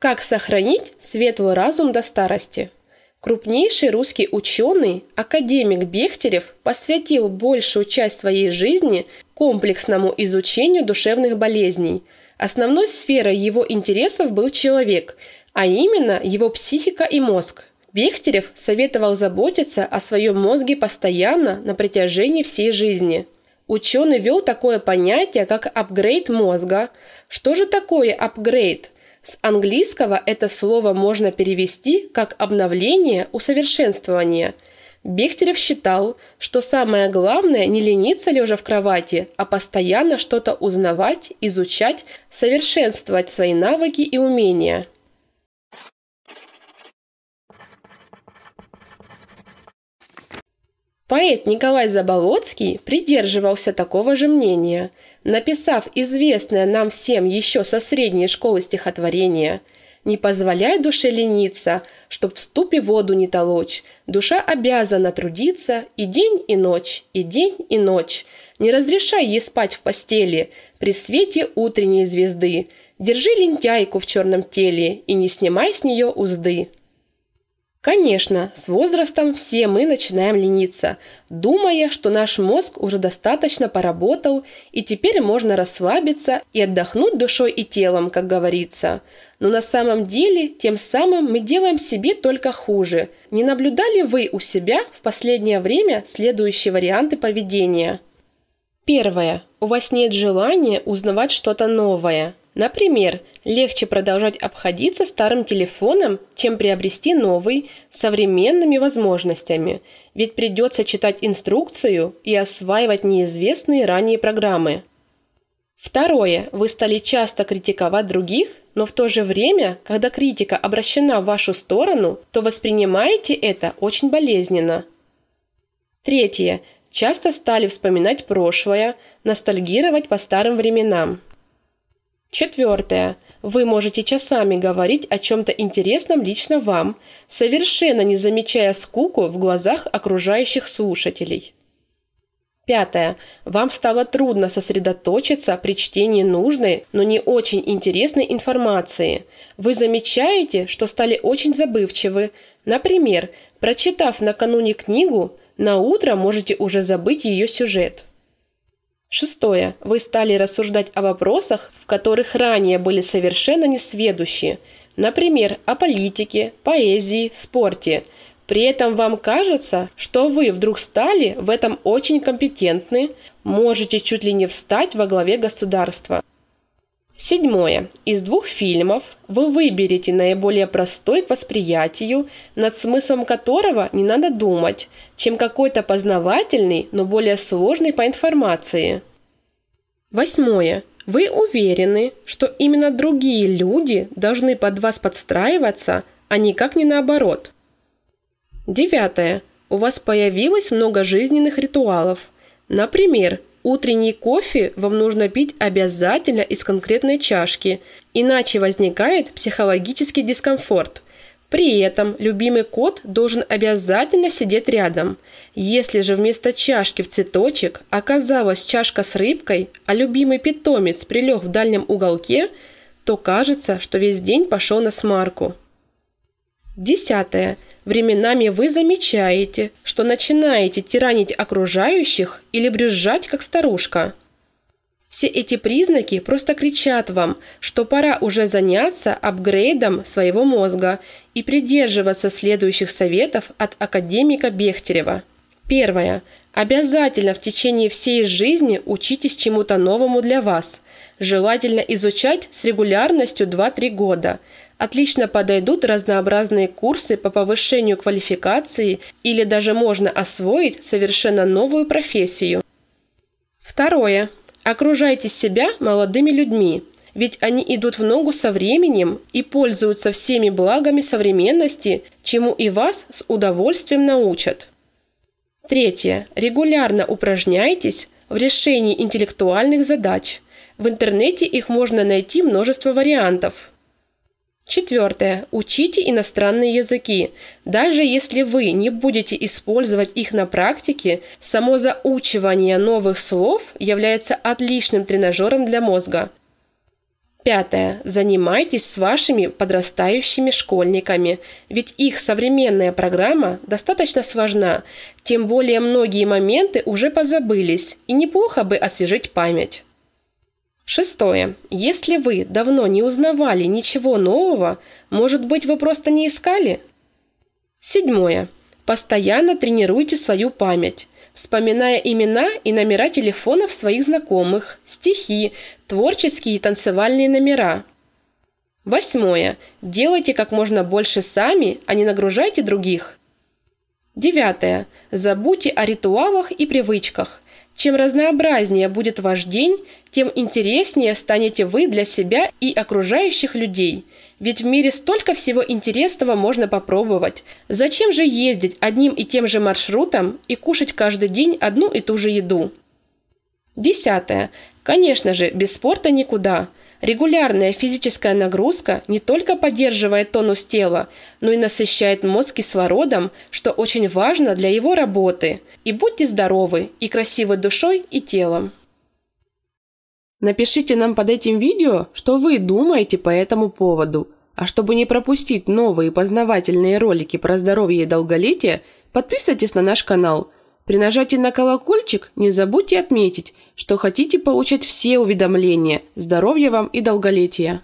Как сохранить светлый разум до старости? Крупнейший русский ученый, академик Бехтерев, посвятил большую часть своей жизни комплексному изучению душевных болезней. Основной сферой его интересов был человек, а именно его психика и мозг. Бехтерев советовал заботиться о своем мозге постоянно на протяжении всей жизни. Ученый вел такое понятие, как апгрейд мозга. Что же такое апгрейд – с английского это слово можно перевести как обновление, усовершенствование. Бехтерев считал, что самое главное не лениться лежа в кровати, а постоянно что-то узнавать, изучать, совершенствовать свои навыки и умения. Поэт Николай Заболоцкий придерживался такого же мнения, написав известное нам всем еще со средней школы стихотворение «Не позволяй душе лениться, чтоб в ступе воду не толочь, душа обязана трудиться и день, и ночь, и день, и ночь, не разрешай ей спать в постели при свете утренней звезды, держи лентяйку в черном теле и не снимай с нее узды». Конечно, с возрастом все мы начинаем лениться, думая, что наш мозг уже достаточно поработал, и теперь можно расслабиться и отдохнуть душой и телом, как говорится. Но на самом деле тем самым мы делаем себе только хуже. Не наблюдали вы у себя в последнее время следующие варианты поведения? Первое. У вас нет желания узнавать что-то новое – Например, легче продолжать обходиться старым телефоном, чем приобрести новый с современными возможностями, ведь придется читать инструкцию и осваивать неизвестные ранее программы. Второе. Вы стали часто критиковать других, но в то же время, когда критика обращена в вашу сторону, то воспринимаете это очень болезненно. Третье. Часто стали вспоминать прошлое, ностальгировать по старым временам. Четвертое. Вы можете часами говорить о чем-то интересном лично вам, совершенно не замечая скуку в глазах окружающих слушателей. Пятое. Вам стало трудно сосредоточиться при чтении нужной, но не очень интересной информации. Вы замечаете, что стали очень забывчивы. Например, прочитав накануне книгу, на утро можете уже забыть ее сюжет. Шестое. Вы стали рассуждать о вопросах, в которых ранее были совершенно несведущие, например, о политике, поэзии, спорте. При этом вам кажется, что вы вдруг стали в этом очень компетентны, можете чуть ли не встать во главе государства. Седьмое. Из двух фильмов вы выберете наиболее простой к восприятию, над смыслом которого не надо думать, чем какой-то познавательный, но более сложный по информации. Восьмое. Вы уверены, что именно другие люди должны под вас подстраиваться, а никак не наоборот. Девятое. У вас появилось много жизненных ритуалов. Например, Утренний кофе вам нужно пить обязательно из конкретной чашки, иначе возникает психологический дискомфорт. При этом любимый кот должен обязательно сидеть рядом. Если же вместо чашки в цветочек оказалась чашка с рыбкой, а любимый питомец прилег в дальнем уголке, то кажется, что весь день пошел на смарку. Десятое. Временами вы замечаете, что начинаете тиранить окружающих или брюзжать, как старушка. Все эти признаки просто кричат вам, что пора уже заняться апгрейдом своего мозга и придерживаться следующих советов от академика Бехтерева. Первое. Обязательно в течение всей жизни учитесь чему-то новому для вас. Желательно изучать с регулярностью 2-3 года. Отлично подойдут разнообразные курсы по повышению квалификации или даже можно освоить совершенно новую профессию. Второе. Окружайте себя молодыми людьми, ведь они идут в ногу со временем и пользуются всеми благами современности, чему и вас с удовольствием научат. Третье. Регулярно упражняйтесь в решении интеллектуальных задач. В интернете их можно найти множество вариантов. Четвертое. Учите иностранные языки. Даже если вы не будете использовать их на практике, само заучивание новых слов является отличным тренажером для мозга. Пятое. Занимайтесь с вашими подрастающими школьниками, ведь их современная программа достаточно сложна, тем более многие моменты уже позабылись, и неплохо бы освежить память. Шестое. Если вы давно не узнавали ничего нового, может быть, вы просто не искали? Седьмое. Постоянно тренируйте свою память, вспоминая имена и номера телефонов своих знакомых, стихи, творческие и танцевальные номера. Восьмое. Делайте как можно больше сами, а не нагружайте других. Девятое. Забудьте о ритуалах и привычках – чем разнообразнее будет ваш день, тем интереснее станете вы для себя и окружающих людей. Ведь в мире столько всего интересного можно попробовать. Зачем же ездить одним и тем же маршрутом и кушать каждый день одну и ту же еду? Десятое. Конечно же, без спорта никуда – Регулярная физическая нагрузка не только поддерживает тонус тела, но и насыщает мозг кислородом, что очень важно для его работы. И будьте здоровы и красивы душой и телом. Напишите нам под этим видео, что вы думаете по этому поводу. А чтобы не пропустить новые познавательные ролики про здоровье и долголетие, подписывайтесь на наш канал – при нажатии на колокольчик не забудьте отметить, что хотите получать все уведомления. Здоровья вам и долголетия!